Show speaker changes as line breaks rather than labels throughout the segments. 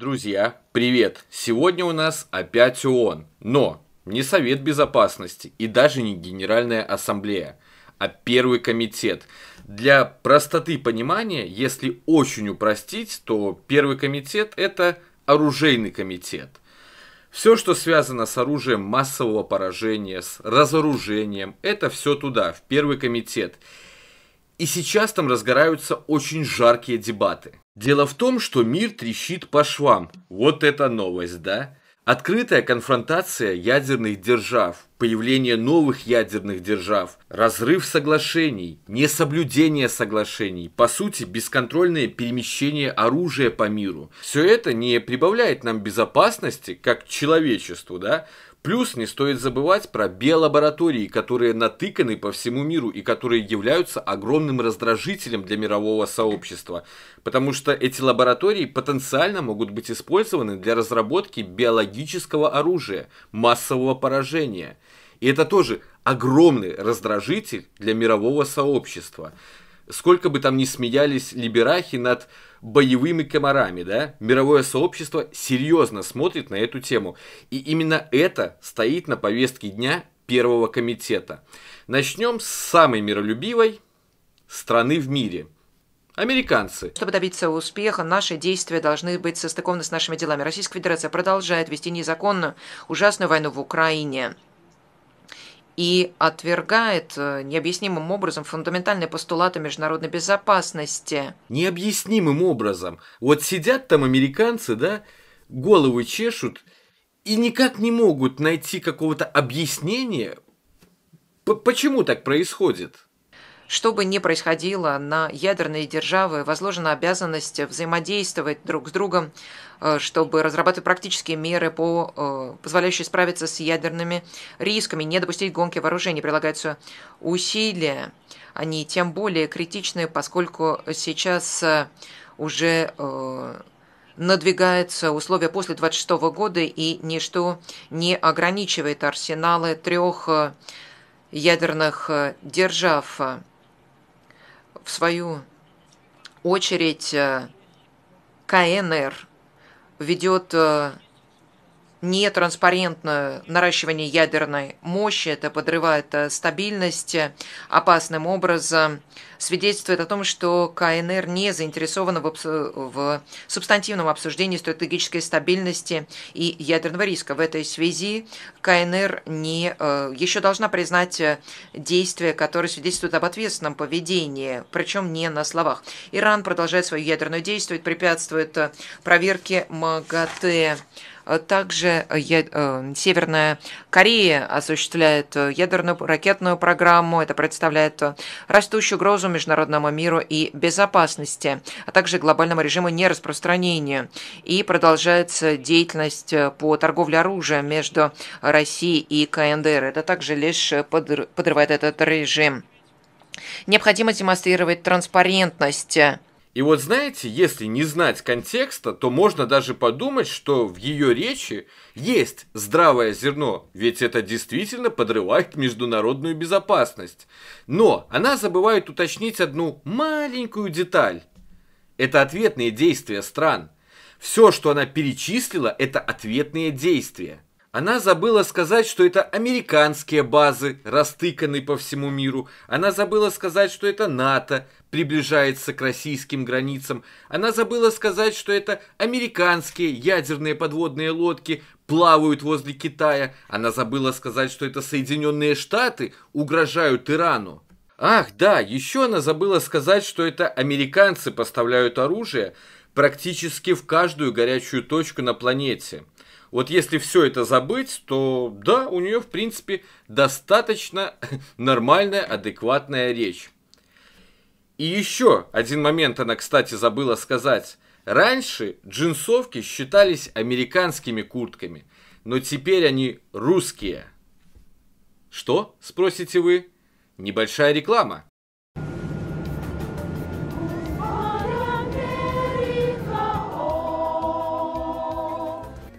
Друзья, привет! Сегодня у нас опять ООН, но не Совет Безопасности и даже не Генеральная Ассамблея, а Первый Комитет. Для простоты понимания, если очень упростить, то Первый Комитет – это Оружейный Комитет. Все, что связано с оружием массового поражения, с разоружением, это все туда, в Первый Комитет. И сейчас там разгораются очень жаркие дебаты. Дело в том, что мир трещит по швам. Вот это новость, да? Открытая конфронтация ядерных держав, появление новых ядерных держав, разрыв соглашений, несоблюдение соглашений, по сути бесконтрольное перемещение оружия по миру. Все это не прибавляет нам безопасности как человечеству, да? Плюс не стоит забывать про биолаборатории, которые натыканы по всему миру и которые являются огромным раздражителем для мирового сообщества, потому что эти лаборатории потенциально могут быть использованы для разработки биологического оружия, массового поражения. И это тоже огромный раздражитель для мирового сообщества. Сколько бы там ни смеялись либерахи над боевыми комарами, да, мировое сообщество серьезно смотрит на эту тему. И именно это стоит на повестке дня Первого комитета. Начнем с самой миролюбивой страны в мире – Американцы.
Чтобы добиться успеха, наши действия должны быть состыкованы с нашими делами. Российская Федерация продолжает вести незаконную, ужасную войну в Украине и отвергает э, необъяснимым образом фундаментальные постулаты международной безопасности.
Необъяснимым образом. Вот сидят там американцы, да, головы чешут и никак не могут найти какого-то объяснения, почему так происходит.
Что бы ни происходило, на ядерные державы возложена обязанность взаимодействовать друг с другом, э, чтобы разрабатывать практические меры, по, э, позволяющие справиться с ядерными рисками, не допустить гонки вооружений. Прилагаются усилия. Они тем более критичны, поскольку сейчас э, уже надвигаются условия после 26 года, и ничто не ограничивает арсеналы трех ядерных держав в свою очередь э, КНР ведет э, нетранспарентное наращивание ядерной мощи, это подрывает э, стабильность э, опасным образом, свидетельствует о том, что КНР не заинтересована в, обсу- в субстантивном обсуждении стратегической стабильности и ядерного риска. В этой связи КНР не, э, еще должна признать э, действия, которые свидетельствуют об ответственном поведении, причем не на словах. Иран продолжает свою ядерную действие, препятствует проверке МАГАТЭ Э, также э, э, Северная Корея осуществляет ядерную ракетную программу. Это представляет растущую угрозу международному миру и безопасности, а также глобальному режиму нераспространения. И продолжается деятельность по торговле оружием между Россией и КНДР. Это также лишь подрывает этот режим. Необходимо демонстрировать транспарентность
и вот знаете, если не знать контекста, то можно даже подумать, что в ее речи есть здравое зерно, ведь это действительно подрывает международную безопасность. Но она забывает уточнить одну маленькую деталь. Это ответные действия стран. Все, что она перечислила, это ответные действия. Она забыла сказать, что это американские базы, растыканы по всему миру. Она забыла сказать, что это НАТО приближается к российским границам. Она забыла сказать, что это американские ядерные подводные лодки плавают возле Китая. Она забыла сказать, что это Соединенные Штаты угрожают Ирану. Ах, да, еще она забыла сказать, что это американцы поставляют оружие практически в каждую горячую точку на планете – вот если все это забыть, то да, у нее, в принципе, достаточно нормальная, адекватная речь. И еще один момент она, кстати, забыла сказать. Раньше джинсовки считались американскими куртками, но теперь они русские. Что, спросите вы? Небольшая реклама.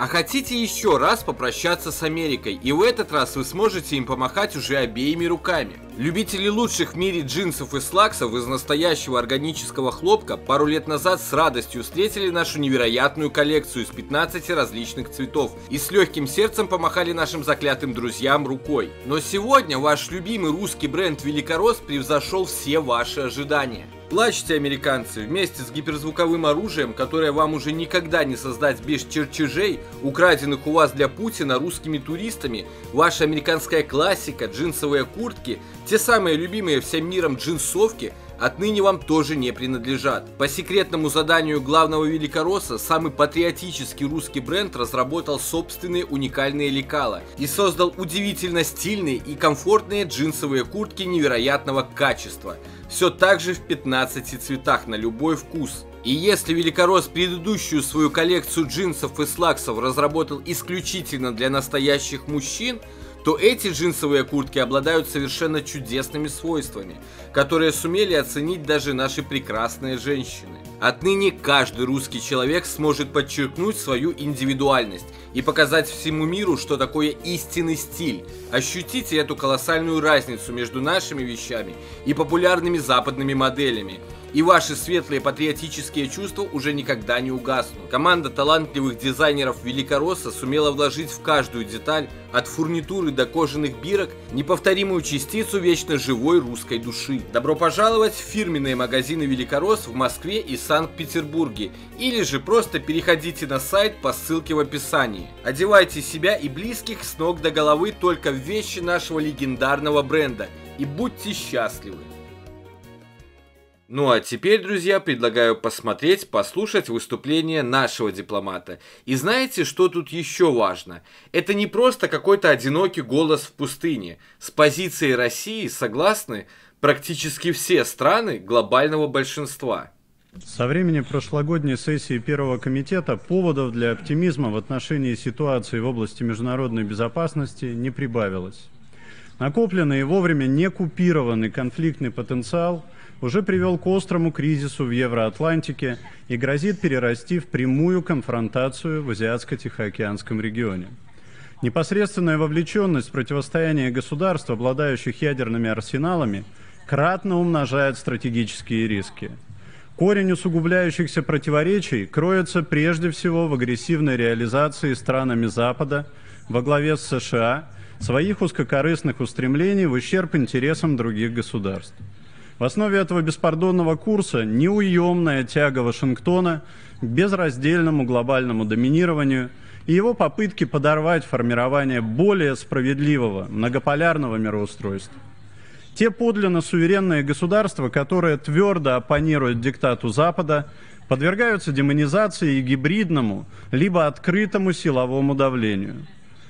А хотите еще раз попрощаться с Америкой, и в этот раз вы сможете им помахать уже обеими руками. Любители лучших в мире джинсов и слаксов из настоящего органического хлопка пару лет назад с радостью встретили нашу невероятную коллекцию из 15 различных цветов и с легким сердцем помахали нашим заклятым друзьям рукой. Но сегодня ваш любимый русский бренд Великорос превзошел все ваши ожидания. Плачьте, американцы, вместе с гиперзвуковым оружием, которое вам уже никогда не создать без черчежей, украденных у вас для Путина русскими туристами, ваша американская классика, джинсовые куртки, те самые любимые всем миром джинсовки – отныне вам тоже не принадлежат. По секретному заданию главного великоросса, самый патриотический русский бренд разработал собственные уникальные лекала и создал удивительно стильные и комфортные джинсовые куртки невероятного качества. Все так же в 15 цветах на любой вкус. И если Великорос предыдущую свою коллекцию джинсов и слаксов разработал исключительно для настоящих мужчин – то эти джинсовые куртки обладают совершенно чудесными свойствами, которые сумели оценить даже наши прекрасные женщины. Отныне каждый русский человек сможет подчеркнуть свою индивидуальность и показать всему миру, что такое истинный стиль. Ощутите эту колоссальную разницу между нашими вещами и популярными западными моделями – и ваши светлые патриотические чувства уже никогда не угаснут. Команда талантливых дизайнеров Великоросса сумела вложить в каждую деталь, от фурнитуры до кожаных бирок, неповторимую частицу вечно живой русской души. Добро пожаловать в фирменные магазины Великоросс в Москве и Санкт-Петербурге, или же просто переходите на сайт по ссылке в описании. Одевайте себя и близких с ног до головы только в вещи нашего легендарного бренда и будьте счастливы! Ну а теперь, друзья, предлагаю посмотреть, послушать выступление нашего дипломата. И знаете, что тут еще важно? Это не просто какой-то одинокий голос в пустыне. С позиции России согласны практически все страны глобального большинства.
Со времени прошлогодней сессии Первого комитета поводов для оптимизма в отношении ситуации в области международной безопасности не прибавилось. Накопленный и вовремя не купированный конфликтный потенциал – уже привел к острому кризису в Евроатлантике и грозит перерасти в прямую конфронтацию в Азиатско-Тихоокеанском регионе. Непосредственная вовлеченность в противостояние государств, обладающих ядерными арсеналами, кратно умножает стратегические риски. Корень усугубляющихся противоречий кроется прежде всего в агрессивной реализации странами Запада во главе с США своих узкокорыстных устремлений в ущерб интересам других государств. В основе этого беспардонного курса неуемная тяга Вашингтона к безраздельному глобальному доминированию и его попытки подорвать формирование более справедливого многополярного мироустройства. Те подлинно суверенные государства, которые твердо оппонируют диктату Запада, подвергаются демонизации и гибридному, либо открытому силовому давлению.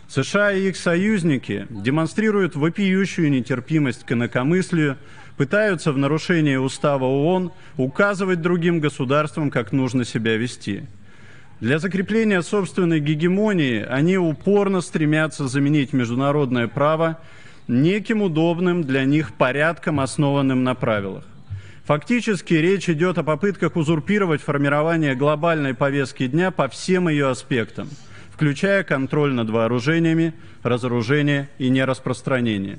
США и их союзники демонстрируют вопиющую нетерпимость к инакомыслию, пытаются в нарушении устава ООН указывать другим государствам, как нужно себя вести. Для закрепления собственной гегемонии они упорно стремятся заменить международное право неким удобным для них порядком, основанным на правилах. Фактически речь идет о попытках узурпировать формирование глобальной повестки дня по всем ее аспектам, включая контроль над вооружениями, разоружение и нераспространение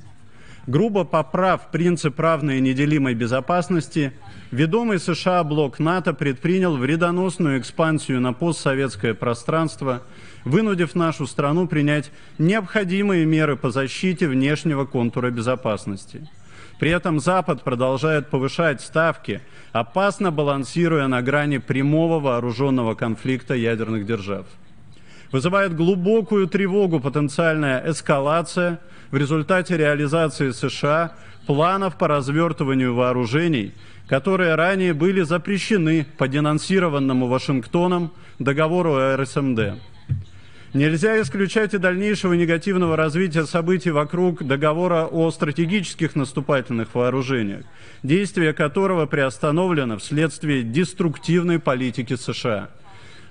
грубо поправ принцип равной и неделимой безопасности, ведомый США блок НАТО предпринял вредоносную экспансию на постсоветское пространство, вынудив нашу страну принять необходимые меры по защите внешнего контура безопасности. При этом Запад продолжает повышать ставки, опасно балансируя на грани прямого вооруженного конфликта ядерных держав вызывает глубокую тревогу потенциальная эскалация в результате реализации США планов по развертыванию вооружений, которые ранее были запрещены по денонсированному Вашингтоном договору РСМД. Нельзя исключать и дальнейшего негативного развития событий вокруг договора о стратегических наступательных вооружениях, действие которого приостановлено вследствие деструктивной политики США.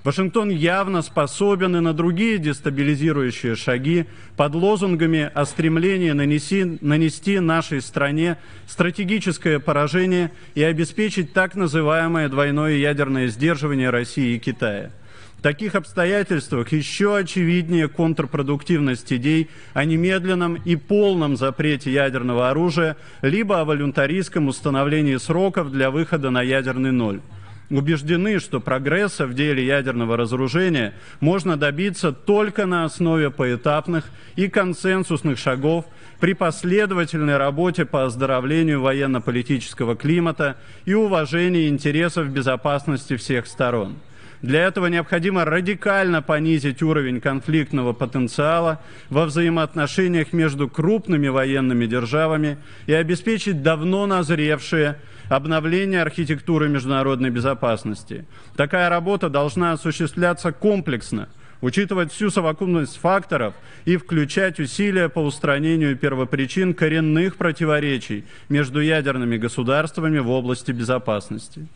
Вашингтон явно способен и на другие дестабилизирующие шаги под лозунгами о стремлении нанеси, нанести нашей стране стратегическое поражение и обеспечить так называемое двойное ядерное сдерживание России и Китая. В таких обстоятельствах еще очевиднее контрпродуктивность идей о немедленном и полном запрете ядерного оружия, либо о волюнтаристском установлении сроков для выхода на ядерный ноль убеждены, что прогресса в деле ядерного разоружения можно добиться только на основе поэтапных и консенсусных шагов при последовательной работе по оздоровлению военно-политического климата и уважении интересов безопасности всех сторон. Для этого необходимо радикально понизить уровень конфликтного потенциала во взаимоотношениях между крупными военными державами и обеспечить давно назревшие обновления архитектуры международной безопасности. Такая работа должна осуществляться комплексно, учитывать всю совокупность факторов и включать усилия по устранению первопричин коренных противоречий между ядерными государствами в области безопасности.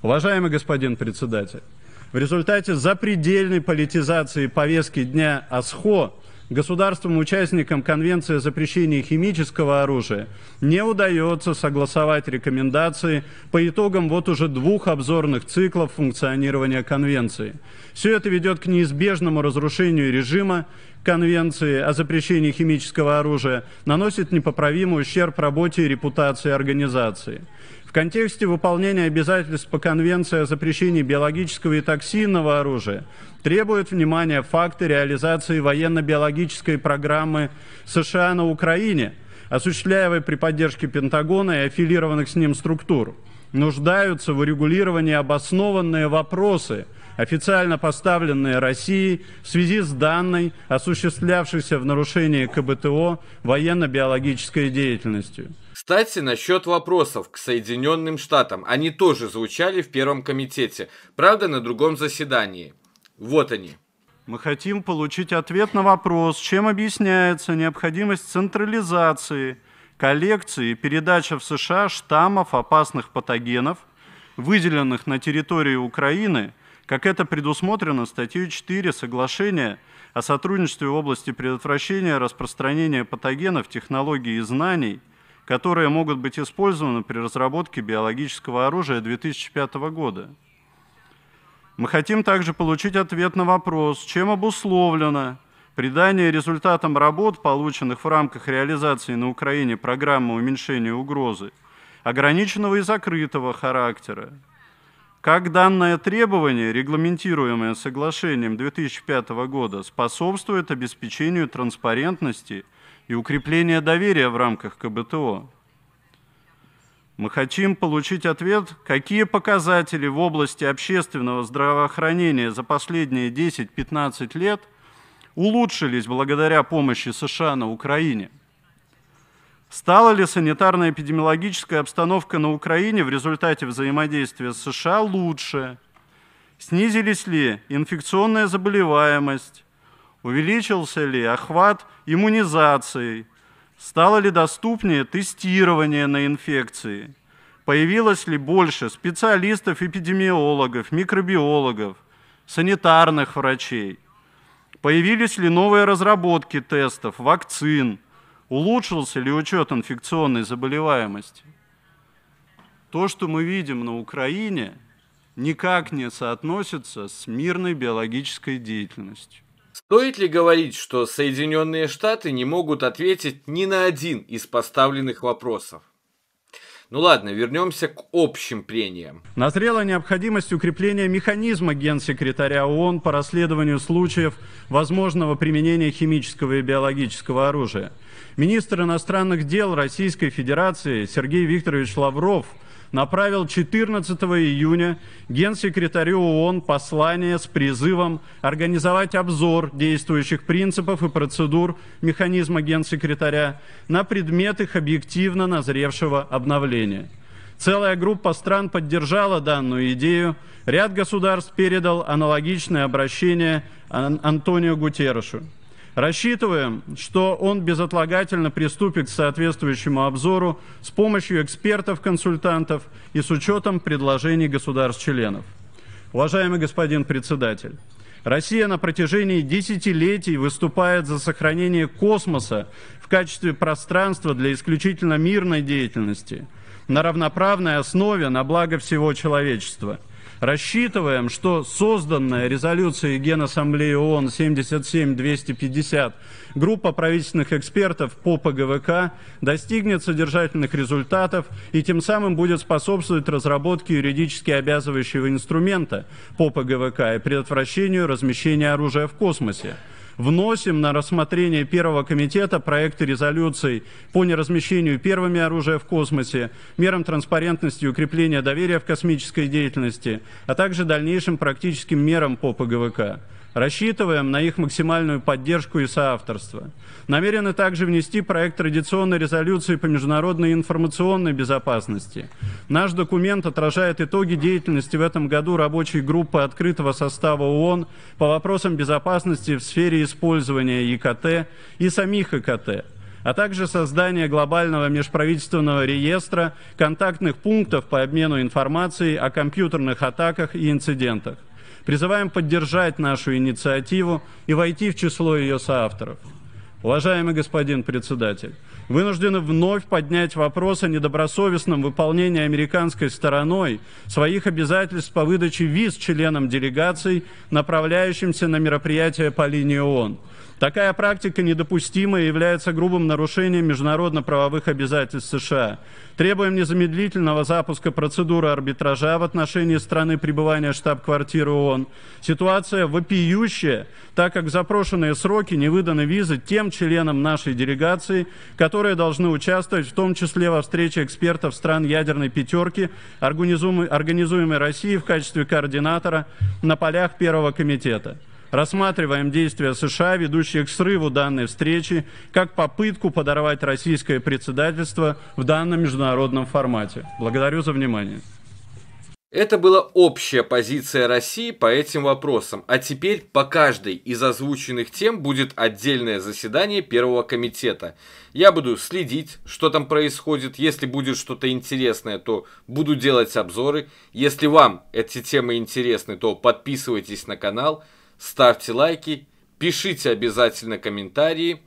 Уважаемый господин председатель, в результате запредельной политизации повестки дня АСХО – Государствам-участникам Конвенции о запрещении химического оружия не удается согласовать рекомендации по итогам вот уже двух обзорных циклов функционирования Конвенции. Все это ведет к неизбежному разрушению режима, Конвенции о запрещении химического оружия наносит непоправимый ущерб работе и репутации организации. В контексте выполнения обязательств по Конвенции о запрещении биологического и токсинного оружия требует внимания факты реализации военно-биологической программы США на Украине, осуществляемой при поддержке Пентагона и аффилированных с ним структур. Нуждаются в урегулировании обоснованные вопросы – официально поставленные Россией в связи с данной, осуществлявшейся в нарушении КБТО военно-биологической деятельностью.
Кстати, насчет вопросов к Соединенным Штатам. Они тоже звучали в Первом комитете, правда, на другом заседании. Вот они.
Мы хотим получить ответ на вопрос, чем объясняется необходимость централизации коллекции и передачи в США штаммов опасных патогенов, выделенных на территории Украины, как это предусмотрено статьей 4 Соглашения о сотрудничестве в области предотвращения распространения патогенов, технологий и знаний – которые могут быть использованы при разработке биологического оружия 2005 года. Мы хотим также получить ответ на вопрос, чем обусловлено придание результатам работ, полученных в рамках реализации на Украине программы уменьшения угрозы, ограниченного и закрытого характера, как данное требование, регламентируемое соглашением 2005 года, способствует обеспечению транспарентности – и укрепление доверия в рамках КБТО. Мы хотим получить ответ, какие показатели в области общественного здравоохранения за последние 10-15 лет улучшились благодаря помощи США на Украине. Стала ли санитарно-эпидемиологическая обстановка на Украине в результате взаимодействия с США лучше? Снизились ли инфекционная заболеваемость, Увеличился ли охват иммунизации? Стало ли доступнее тестирование на инфекции? Появилось ли больше специалистов, эпидемиологов, микробиологов, санитарных врачей? Появились ли новые разработки тестов, вакцин? Улучшился ли учет инфекционной заболеваемости? То, что мы видим на Украине, никак не соотносится с мирной биологической деятельностью.
Стоит ли говорить, что Соединенные Штаты не могут ответить ни на один из поставленных вопросов? Ну ладно, вернемся к общим прениям.
Назрела необходимость укрепления механизма генсекретаря ООН по расследованию случаев возможного применения химического и биологического оружия. Министр иностранных дел Российской Федерации Сергей Викторович Лавров – направил 14 июня генсекретарю ООН послание с призывом организовать обзор действующих принципов и процедур механизма генсекретаря на предмет их объективно назревшего обновления. Целая группа стран поддержала данную идею. Ряд государств передал аналогичное обращение Антонио Гутеррешу. Рассчитываем, что он безотлагательно приступит к соответствующему обзору с помощью экспертов-консультантов и с учетом предложений государств-членов. Уважаемый господин председатель, Россия на протяжении десятилетий выступает за сохранение космоса в качестве пространства для исключительно мирной деятельности на равноправной основе на благо всего человечества – рассчитываем, что созданная резолюцией Генассамблеи ООН 77-250 группа правительственных экспертов по ПГВК достигнет содержательных результатов и тем самым будет способствовать разработке юридически обязывающего инструмента по ПГВК и предотвращению размещения оружия в космосе вносим на рассмотрение Первого комитета проекты резолюций по неразмещению первыми оружия в космосе, мерам транспарентности и укрепления доверия в космической деятельности, а также дальнейшим практическим мерам по ПГВК. Рассчитываем на их максимальную поддержку и соавторство. Намерены также внести проект традиционной резолюции по международной информационной безопасности. Наш документ отражает итоги деятельности в этом году рабочей группы открытого состава ООН по вопросам безопасности в сфере использования ИКТ и самих ИКТ а также создание глобального межправительственного реестра контактных пунктов по обмену информацией о компьютерных атаках и инцидентах. Призываем поддержать нашу инициативу и войти в число ее соавторов. Уважаемый господин председатель, вынуждены вновь поднять вопрос о недобросовестном выполнении американской стороной своих обязательств по выдаче виз членам делегаций, направляющимся на мероприятия по линии ООН – Такая практика недопустима и является грубым нарушением международно-правовых обязательств США. Требуем незамедлительного запуска процедуры арбитража в отношении страны пребывания штаб-квартиры ООН. Ситуация вопиющая, так как запрошенные сроки не выданы визы тем членам нашей делегации, которые должны участвовать в том числе во встрече экспертов стран ядерной пятерки, организуемой Россией в качестве координатора на полях Первого комитета рассматриваем действия США, ведущие к срыву данной встречи, как попытку подорвать российское председательство в данном международном формате. Благодарю за внимание.
Это была общая позиция России по этим вопросам, а теперь по каждой из озвученных тем будет отдельное заседание Первого комитета. Я буду следить, что там происходит, если будет что-то интересное, то буду делать обзоры. Если вам эти темы интересны, то подписывайтесь на канал – ставьте лайки, пишите обязательно комментарии,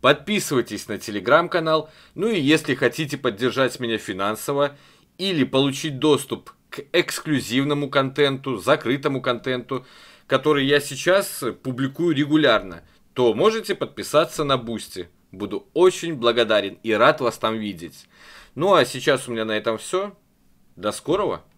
подписывайтесь на телеграм-канал, ну и если хотите поддержать меня финансово или получить доступ к эксклюзивному контенту, закрытому контенту, который я сейчас публикую регулярно, то можете подписаться на Бусти. Буду очень благодарен и рад вас там видеть. Ну а сейчас у меня на этом все. До скорого!